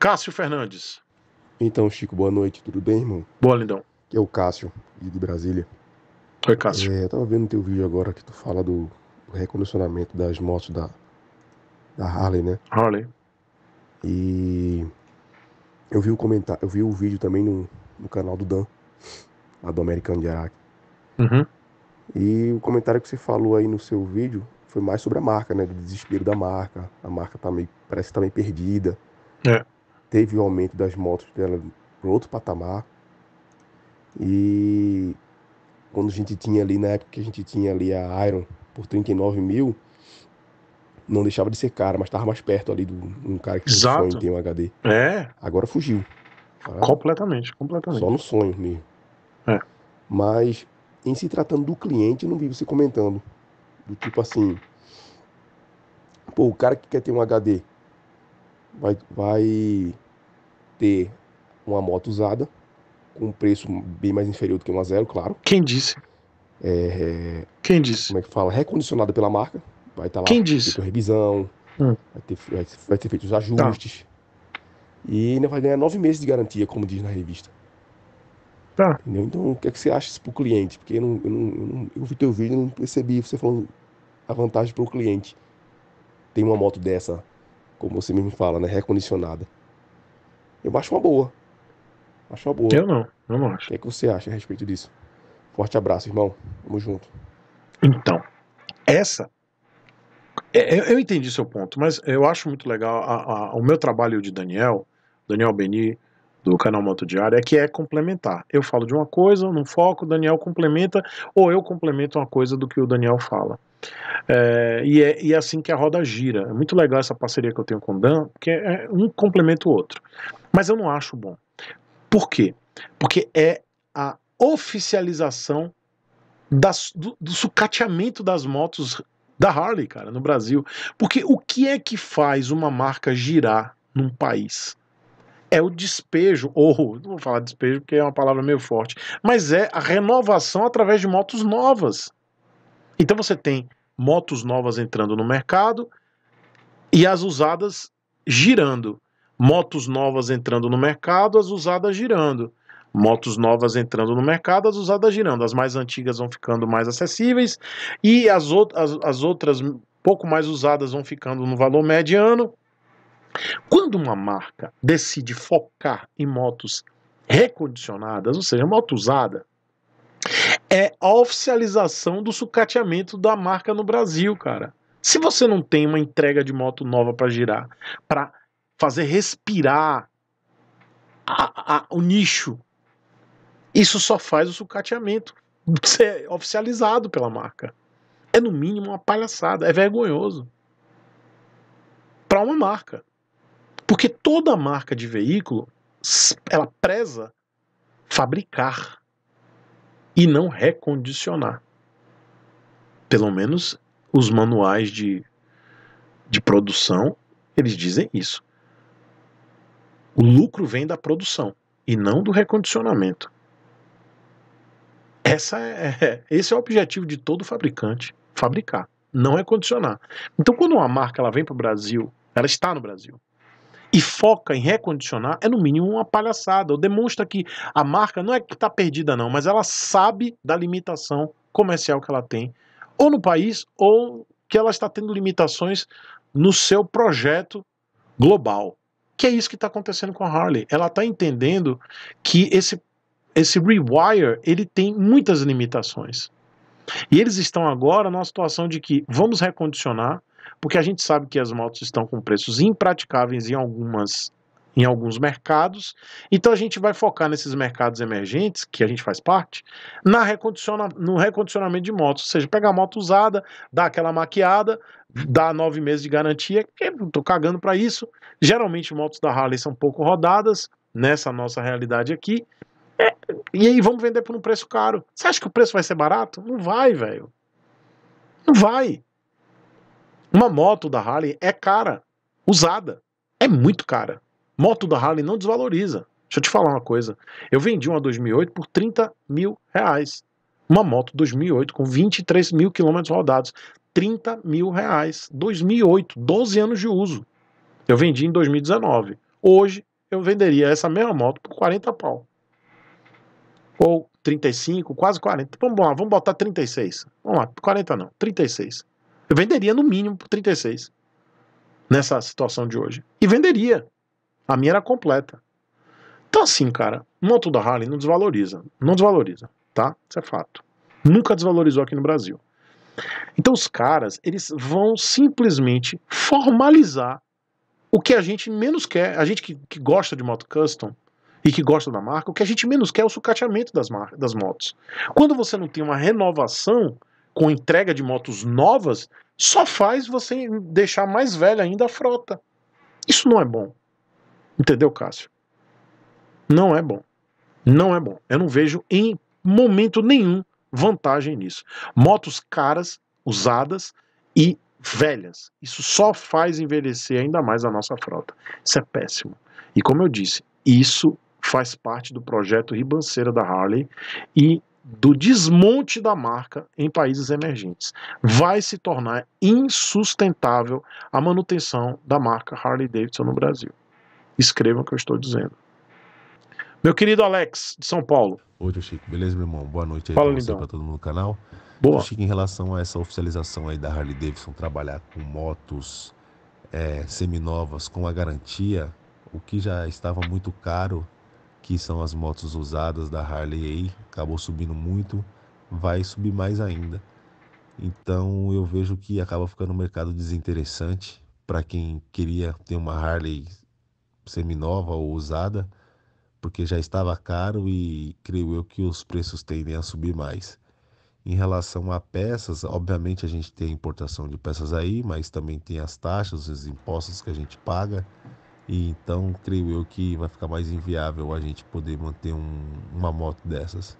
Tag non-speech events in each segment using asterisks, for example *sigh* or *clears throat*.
Cássio Fernandes. Então, Chico, boa noite, tudo bem, irmão? Boa, lindão. Que é o Cássio, de Brasília. Oi, Cássio. É, eu tava vendo teu vídeo agora que tu fala do, do recondicionamento das motos da, da Harley, né? Harley. E eu vi o comentário, eu vi o vídeo também no, no canal do Dan, lá do Americano de Araque. Uhum. E o comentário que você falou aí no seu vídeo foi mais sobre a marca, né? Do desespero da marca. A marca tá meio, parece que tá meio perdida. É teve o aumento das motos dela para outro patamar. E quando a gente tinha ali, na época que a gente tinha ali a Iron por 39 mil, não deixava de ser cara, mas estava mais perto ali de um cara que Exato. tem sonho, tem um HD. É. Agora fugiu. Tá? Completamente, completamente. Só no sonho mesmo. É. Mas em se tratando do cliente, eu não vi você comentando. Do tipo assim. Pô, o cara que quer ter um HD, vai, vai ter uma moto usada com um preço bem mais inferior do que uma zero, claro. Quem disse? É, Quem disse? Como é que fala? Recondicionada pela marca. Vai estar tá lá. Quem disse? revisão, hum. vai, ter, vai, vai, ter feito os ajustes. Tá. E ainda vai ganhar nove meses de garantia, como diz na revista. Tá. Entendeu? Então, o que, é que você acha isso pro cliente? Porque eu, não, eu, não, eu, não, eu vi teu vídeo e não percebi você falando a vantagem para o cliente. Tem uma moto dessa como você mesmo fala, né? Recondicionada. Eu acho uma boa. Acho uma boa. Eu não, eu não acho. O que, é que você acha a respeito disso? Forte abraço, irmão. Tamo junto. Então, essa. É, é, eu entendi seu ponto, mas eu acho muito legal a, a, o meu trabalho de Daniel, Daniel Beni, do canal Moto Diário é que é complementar. Eu falo de uma coisa, não foco, o Daniel complementa, ou eu complemento uma coisa do que o Daniel fala. É, e, é, e, é, assim que a roda gira. É muito legal essa parceria que eu tenho com o Dan, porque é, um complementa o outro. Mas eu não acho bom. Por quê? Porque é a oficialização das, do, do sucateamento das motos da Harley, cara, no Brasil. Porque o que é que faz uma marca girar num país? é o despejo, ou não vou falar despejo porque é uma palavra meio forte, mas é a renovação através de motos novas. Então você tem motos novas entrando no mercado e as usadas girando. Motos novas entrando no mercado, as usadas girando. Motos novas entrando no mercado, as usadas girando. As mais antigas vão ficando mais acessíveis e as, out as, as outras pouco mais usadas vão ficando no valor mediano quando uma marca decide focar em motos recondicionadas, ou seja, moto usada, é a oficialização do sucateamento da marca no Brasil, cara. Se você não tem uma entrega de moto nova para girar, para fazer respirar a, a, o nicho, isso só faz o sucateamento *laughs* ser oficializado pela marca. É no mínimo uma palhaçada, é vergonhoso para uma marca. Porque toda marca de veículo, ela preza fabricar e não recondicionar. Pelo menos os manuais de, de produção, eles dizem isso. O lucro vem da produção e não do recondicionamento. Essa é, é esse é o objetivo de todo fabricante, fabricar, não recondicionar. Então quando uma marca ela vem para o Brasil, ela está no Brasil, e foca em recondicionar, é no mínimo uma palhaçada. Ou demonstra que a marca não é que está perdida, não, mas ela sabe da limitação comercial que ela tem, ou no país, ou que ela está tendo limitações no seu projeto global. Que é isso que está acontecendo com a Harley. Ela está entendendo que esse, esse rewire ele tem muitas limitações. E eles estão agora numa situação de que vamos recondicionar, porque a gente sabe que as motos estão com preços impraticáveis em algumas em alguns mercados. Então a gente vai focar nesses mercados emergentes, que a gente faz parte, na recondiciona no recondicionamento de motos. Ou seja, pegar a moto usada, dar aquela maquiada, dar nove meses de garantia, que não estou cagando para isso. Geralmente motos da Harley são pouco rodadas, nessa nossa realidade aqui. É, e aí vamos vender por um preço caro. Você acha que o preço vai ser barato? Não vai, velho. Não vai. Uma moto da Harley é cara, usada. É muito cara. Moto da Harley não desvaloriza. Deixa eu te falar uma coisa. Eu vendi uma 2008 por 30 mil reais. Uma moto 2008 com 23 mil quilômetros rodados. 30 mil reais. 2008, 12 anos de uso. Eu vendi em 2019. Hoje eu venderia essa mesma moto por 40 pau. Ou 35, quase 40. Vamos lá, vamos botar 36. Vamos lá, 40 não, 36. Eu venderia no mínimo por 36 nessa situação de hoje. E venderia. A minha era completa. Então, assim, cara, moto da Harley não desvaloriza. Não desvaloriza, tá? Isso é fato. Nunca desvalorizou aqui no Brasil. Então, os caras, eles vão simplesmente formalizar o que a gente menos quer. A gente que, que gosta de moto custom e que gosta da marca, o que a gente menos quer é o sucateamento das, das motos. Quando você não tem uma renovação com entrega de motos novas só faz você deixar mais velha ainda a frota. Isso não é bom. Entendeu, Cássio? Não é bom. Não é bom. Eu não vejo em momento nenhum vantagem nisso. Motos caras, usadas e velhas. Isso só faz envelhecer ainda mais a nossa frota. Isso é péssimo. E como eu disse, isso faz parte do projeto Ribanceira da Harley e do desmonte da marca em países emergentes. Vai se tornar insustentável a manutenção da marca Harley Davidson no Brasil. Escrevam o que eu estou dizendo. Meu querido Alex, de São Paulo. Oi, Chico. Beleza, meu irmão? Boa noite aí Fala, pra, pra todo mundo no canal. Boa. Chico, em relação a essa oficialização aí da Harley Davidson, trabalhar com motos é, seminovas com a garantia, o que já estava muito caro que são as motos usadas da Harley aí, acabou subindo muito, vai subir mais ainda. Então eu vejo que acaba ficando um mercado desinteressante para quem queria ter uma Harley seminova ou usada, porque já estava caro e creio eu que os preços tendem a subir mais. Em relação a peças, obviamente a gente tem importação de peças aí, mas também tem as taxas, os impostos que a gente paga. E então creio eu que vai ficar mais inviável a gente poder manter um, uma moto dessas.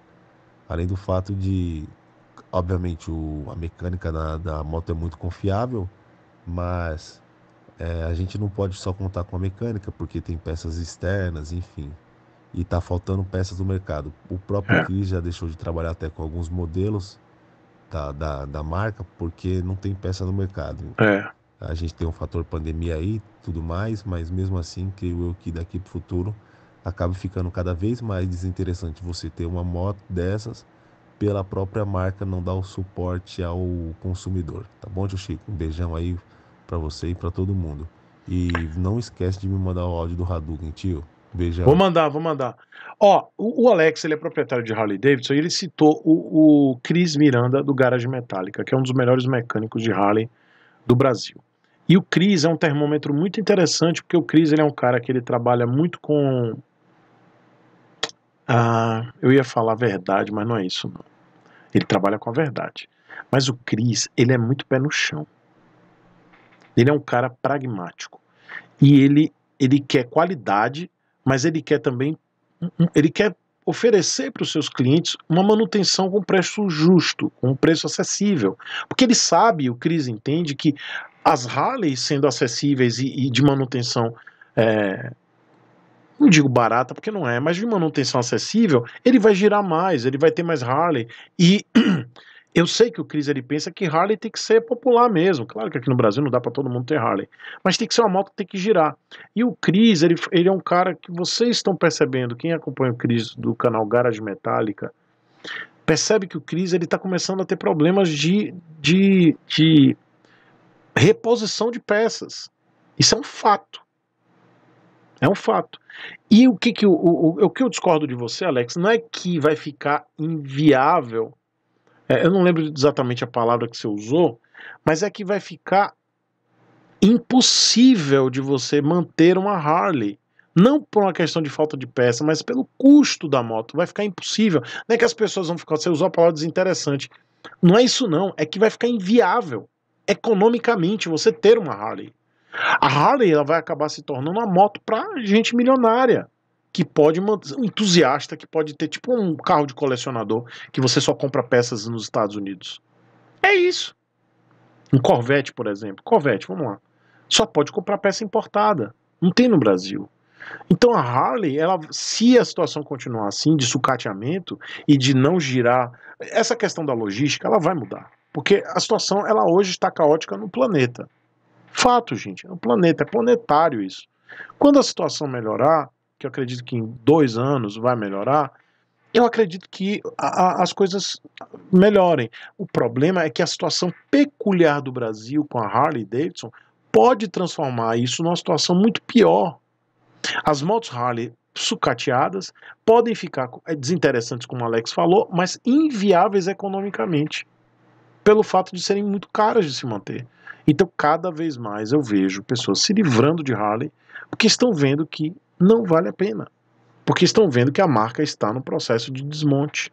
Além do fato de, obviamente, o, a mecânica da, da moto é muito confiável, mas é, a gente não pode só contar com a mecânica, porque tem peças externas, enfim. E está faltando peças no mercado. O próprio é. Cris já deixou de trabalhar até com alguns modelos da, da, da marca, porque não tem peça no mercado. É. A gente tem um fator pandemia aí, tudo mais, mas mesmo assim, creio eu que daqui para o futuro acaba ficando cada vez mais desinteressante você ter uma moto dessas pela própria marca não dar o suporte ao consumidor. Tá bom, tio Chico? Um beijão aí para você e para todo mundo. E não esquece de me mandar o áudio do Hadouken, tio. Beijão. Vou mandar, vou mandar. Ó, o, o Alex, ele é proprietário de Harley Davidson e ele citou o, o Chris Miranda do Garage Metallica, que é um dos melhores mecânicos de Harley do Brasil. E o Cris é um termômetro muito interessante, porque o Cris é um cara que ele trabalha muito com. Ah, eu ia falar a verdade, mas não é isso. Não. Ele trabalha com a verdade. Mas o Cris, ele é muito pé no chão. Ele é um cara pragmático. E ele, ele quer qualidade, mas ele quer também. Ele quer oferecer para os seus clientes uma manutenção com preço justo, com um preço acessível. Porque ele sabe, o Cris entende que as rallies sendo acessíveis e, e de manutenção, é, não digo barata porque não é, mas de manutenção acessível, ele vai girar mais, ele vai ter mais rally. E *clears throat* eu sei que o Cris ele pensa que Harley tem que ser popular mesmo. Claro que aqui no Brasil não dá para todo mundo ter Harley, mas tem que ser uma moto que tem que girar. E o Cris, ele, ele é um cara que vocês estão percebendo, quem acompanha o Cris do canal Garage Metálica, percebe que o Cris ele está começando a ter problemas de, de, de reposição de peças. Isso é um fato. É um fato. E o que, que, o, o, o que eu discordo de você, Alex, não é que vai ficar inviável. É, eu não lembro exatamente a palavra que você usou, mas é que vai ficar impossível de você manter uma Harley. Não por uma questão de falta de peça, mas pelo custo da moto. Vai ficar impossível. Não é que as pessoas vão ficar. Você usou a palavra desinteressante. Não é isso, não. É que vai ficar inviável economicamente você ter uma Harley. A Harley ela vai acabar se tornando uma moto para gente milionária, que pode um entusiasta, que pode ter tipo um carro de colecionador que você só compra peças nos Estados Unidos. É isso. Um Corvette, por exemplo. Corvette, vamos lá. Só pode comprar peça importada. Não tem no Brasil. Então a Harley, ela, se a situação continuar assim, de sucateamento e de não girar, essa questão da logística, ela vai mudar. Porque a situação ela hoje está caótica no planeta. Fato, gente, no é planeta, é planetário isso. Quando a situação melhorar, que eu acredito que em dois anos vai melhorar, eu acredito que a, a, as coisas melhorem. O problema é que a situação peculiar do Brasil com a Harley Davidson pode transformar isso numa situação muito pior. As motos Harley sucateadas podem ficar é, desinteressantes, como o Alex falou, mas inviáveis economicamente pelo fato de serem muito caras de se manter. Então, cada vez mais eu vejo pessoas se livrando de Harley porque estão vendo que não vale a pena. Porque estão vendo que a marca está no processo de desmonte.